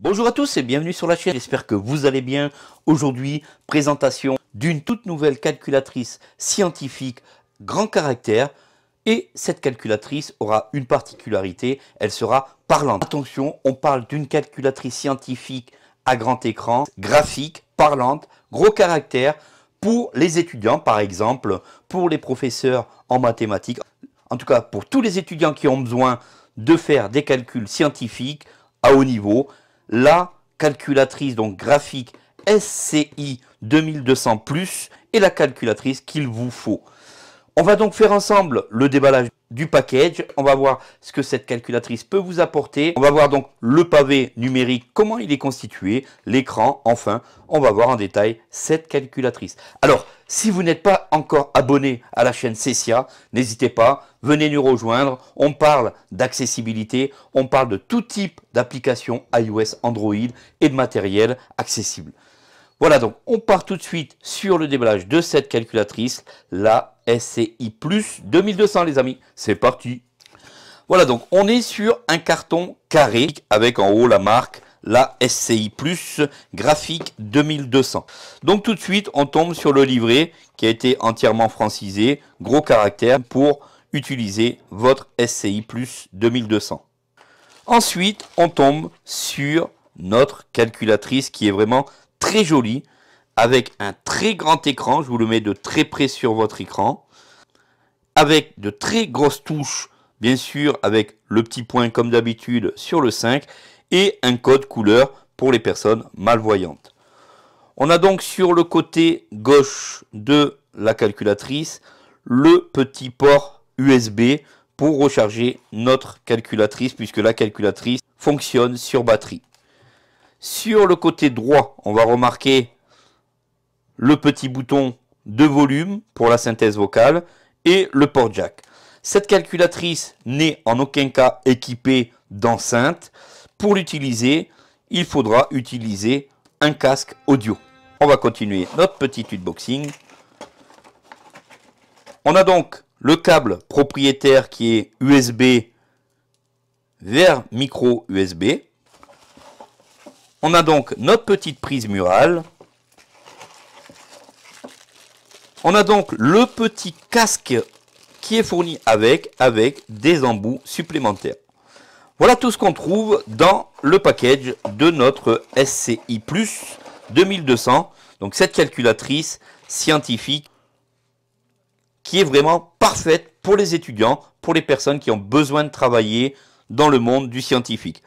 Bonjour à tous et bienvenue sur la chaîne, j'espère que vous allez bien. Aujourd'hui, présentation d'une toute nouvelle calculatrice scientifique grand caractère. Et cette calculatrice aura une particularité, elle sera parlante. Attention, on parle d'une calculatrice scientifique à grand écran, graphique, parlante, gros caractère, pour les étudiants par exemple, pour les professeurs en mathématiques. En tout cas, pour tous les étudiants qui ont besoin de faire des calculs scientifiques à haut niveau, la calculatrice donc graphique SCI 2200 plus et la calculatrice qu'il vous faut. On va donc faire ensemble le déballage du package. On va voir ce que cette calculatrice peut vous apporter. On va voir donc le pavé numérique, comment il est constitué, l'écran. Enfin, on va voir en détail cette calculatrice. Alors, si vous n'êtes pas encore abonné à la chaîne Cessia, n'hésitez pas, venez nous rejoindre. On parle d'accessibilité, on parle de tout type d'applications iOS, Android et de matériel accessible. Voilà donc, on part tout de suite sur le déballage de cette calculatrice, la SCI Plus 2200 les amis. C'est parti Voilà donc, on est sur un carton carré avec en haut la marque la SCI Plus graphique 2200. Donc tout de suite, on tombe sur le livret qui a été entièrement francisé, gros caractère, pour utiliser votre SCI Plus 2200. Ensuite, on tombe sur notre calculatrice qui est vraiment très jolie, avec un très grand écran, je vous le mets de très près sur votre écran, avec de très grosses touches bien sûr avec le petit point comme d'habitude sur le 5, et un code couleur pour les personnes malvoyantes. On a donc sur le côté gauche de la calculatrice le petit port USB pour recharger notre calculatrice puisque la calculatrice fonctionne sur batterie. Sur le côté droit, on va remarquer le petit bouton de volume pour la synthèse vocale et le port jack. Cette calculatrice n'est en aucun cas équipée d'enceinte. Pour l'utiliser, il faudra utiliser un casque audio. On va continuer notre petit unboxing. On a donc le câble propriétaire qui est USB vers micro USB. On a donc notre petite prise murale. On a donc le petit casque qui est fourni avec, avec des embouts supplémentaires. Voilà tout ce qu'on trouve dans le package de notre SCI Plus 2200, donc cette calculatrice scientifique qui est vraiment parfaite pour les étudiants, pour les personnes qui ont besoin de travailler dans le monde du scientifique.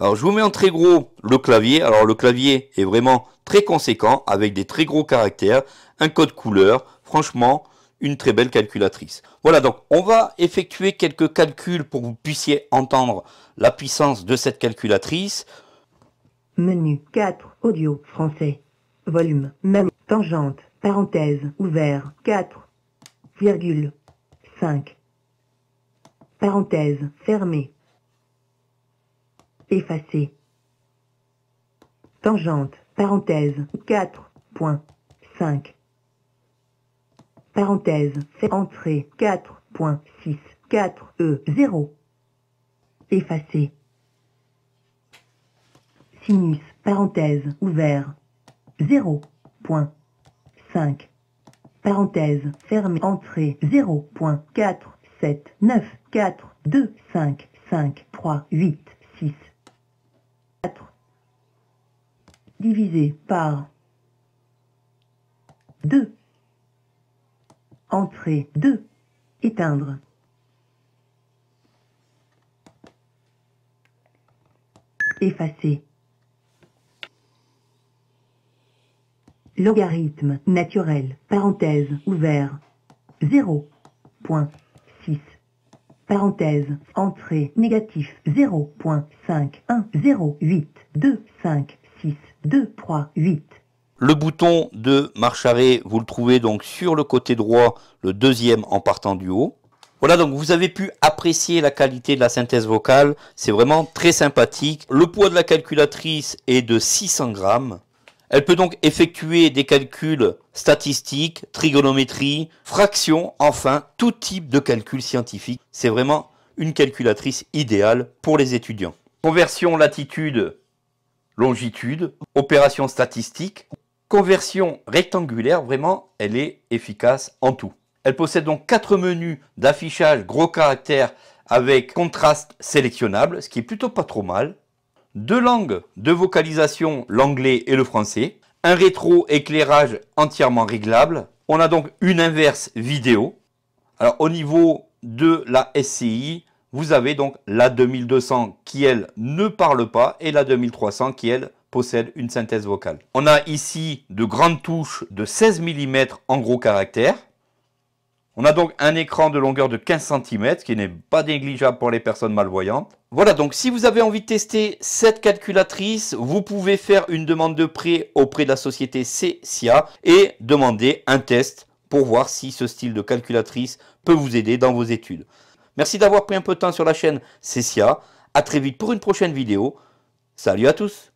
Alors je vous mets en très gros le clavier. Alors le clavier est vraiment très conséquent avec des très gros caractères, un code couleur. Franchement, une très belle calculatrice. Voilà, donc on va effectuer quelques calculs pour que vous puissiez entendre la puissance de cette calculatrice. Menu 4, audio français, volume, même, tangente, parenthèse, ouvert, 4, 5, parenthèse, fermée, effacé, tangente, parenthèse, 4, 5, Parenthèse, c'est entrée 4.6 4 E 0. Effacer. Sinus, parenthèse, ouvert. 0. Point. 5. Parenthèse, ferme, entrée, 0. 4, 7, 9, 4, 2, 5, 5, 3, 8, 6. 4. Divisé par 2. Entrée 2. Éteindre. Effacer. Logarithme naturel. Parenthèse ouvert. 0.6. Parenthèse. Entrée négatif. 0.5. 1. 0. 8. 2. 5. 6. 2. 3. 8. Le bouton de marche arrêt, vous le trouvez donc sur le côté droit, le deuxième en partant du haut. Voilà, donc vous avez pu apprécier la qualité de la synthèse vocale. C'est vraiment très sympathique. Le poids de la calculatrice est de 600 grammes. Elle peut donc effectuer des calculs statistiques, trigonométrie, fractions, enfin tout type de calcul scientifique. C'est vraiment une calculatrice idéale pour les étudiants. Conversion latitude, longitude, opération statistique, conversion rectangulaire, vraiment, elle est efficace en tout. Elle possède donc quatre menus d'affichage gros caractères avec contraste sélectionnable, ce qui est plutôt pas trop mal. Deux langues de vocalisation, l'anglais et le français. Un rétro-éclairage entièrement réglable. On a donc une inverse vidéo. Alors au niveau de la SCI, vous avez donc la 2200 qui elle ne parle pas et la 2300 qui elle possède une synthèse vocale. On a ici de grandes touches de 16 mm en gros caractères. On a donc un écran de longueur de 15 cm, qui n'est pas négligeable pour les personnes malvoyantes. Voilà, donc si vous avez envie de tester cette calculatrice, vous pouvez faire une demande de prêt auprès de la société Ccia et demander un test pour voir si ce style de calculatrice peut vous aider dans vos études. Merci d'avoir pris un peu de temps sur la chaîne CSIA. A très vite pour une prochaine vidéo. Salut à tous